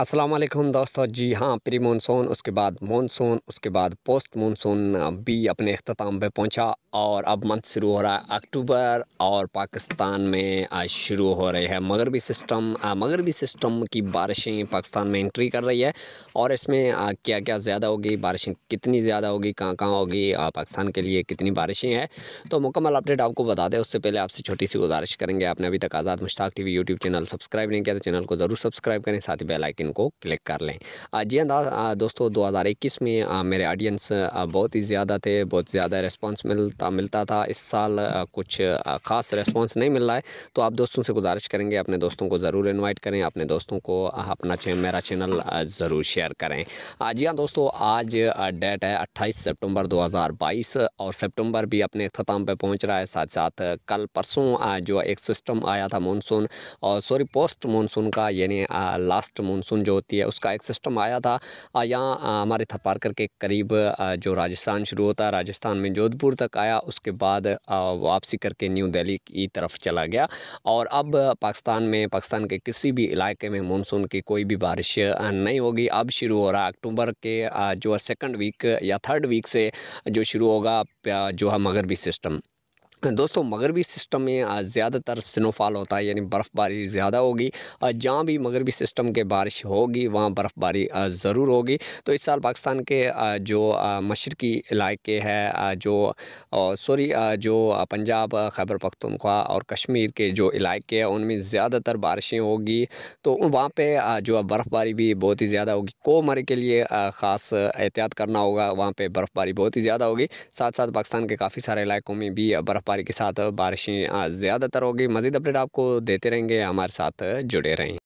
असलम दोस्तों जी हाँ pre monsoon उसके बाद मानसून उसके बाद पोस्ट मानसून भी अपने अख्ताम पे पहुंचा और अब मंथ शुरू हो रहा है अक्टूबर और पाकिस्तान में आज शुरू हो रही है मगरबी सिस्टम मगरबी सिस्टम की बारिशें पाकिस्तान में एंट्री कर रही है और इसमें आ, क्या क्या ज़्यादा होगी बारिशें कितनी ज़्यादा होगी कहाँ कहाँ होगी पाकिस्तान के लिए कितनी बारिशें हैं तो मुकम्मल अपडेट आपको बता दें उससे पहले आपसे छोटी सी गुजारिश करेंगे आपने अभी तक Azad Mushtaq T YouTube channel subscribe नहीं किया तो चैनल को ज़रूर सब्सक्राइब करें साथ ही बेलाइक इनको को क्लिक कर लें जी हाँ दोस्तों 2021 में मेरे ऑडियंस बहुत ही ज़्यादा थे बहुत ज़्यादा रिस्पांस मिलता मिलता था इस साल कुछ ख़ास रिस्पांस नहीं मिल रहा है तो आप दोस्तों से गुजारिश करेंगे अपने दोस्तों को ज़रूर इन्वाइट करें अपने दोस्तों को अपना चे, मेरा चैनल ज़रूर शेयर करें जी हाँ दोस्तों आज डेट है अट्ठाईस सेप्टेम्बर दो और सेप्टेम्बर भी अपने अख्ताम पर पहुँच रहा है साथ साथ कल परसों जो एक सिस्टम आया था मानसून और सॉरी पोस्ट मानसून का यानी लास्ट मानसून मानसून जो होती है उसका एक सिस्टम आया था यहाँ हमारे थपार के करीब जो राजस्थान शुरू होता है राजस्थान में जोधपुर तक आया उसके बाद वापसी करके न्यू दिल्ली की तरफ चला गया और अब पाकिस्तान में पाकिस्तान के किसी भी इलाके में मानसून की कोई भी बारिश नहीं होगी अब शुरू हो रहा अक्टूबर के जो सेकंड वीक या थर्ड वीक से जो शुरू होगा जो है मगरबी सिस्टम दोस्तों मगरबी सिस्टम में ज़्यादातर स्नोफॉल होता है यानी बर्फ़बारी ज़्यादा होगी जहाँ भी मगरबी सिस्टम के बारिश होगी वहाँ बर्फ़बारी ज़रूर होगी तो इस साल पाकिस्तान के जो मशरकी इलाके हैं जो सॉरी जो पंजाब खैबर पख्तनख्वा और कश्मीर के जो इलाके हैं उनमें ज़्यादातर बारिशें होगी तो वहाँ पर जो बर्फ़बारी भी बहुत ही ज़्यादा होगी कोमर के लिए ख़ास एहतियात करना होगा वहाँ पर बर्फ़बारी बहुत ही ज़्यादा होगी साथ साथ पाकिस्तान के काफ़ी सारे इलाकों में भी बर्फ़बारी बर्फ़बारी के साथ बारिशें ज़्यादातर होगी मज़ीद अपडेट आपको देते रहेंगे हमारे साथ जुड़े रहें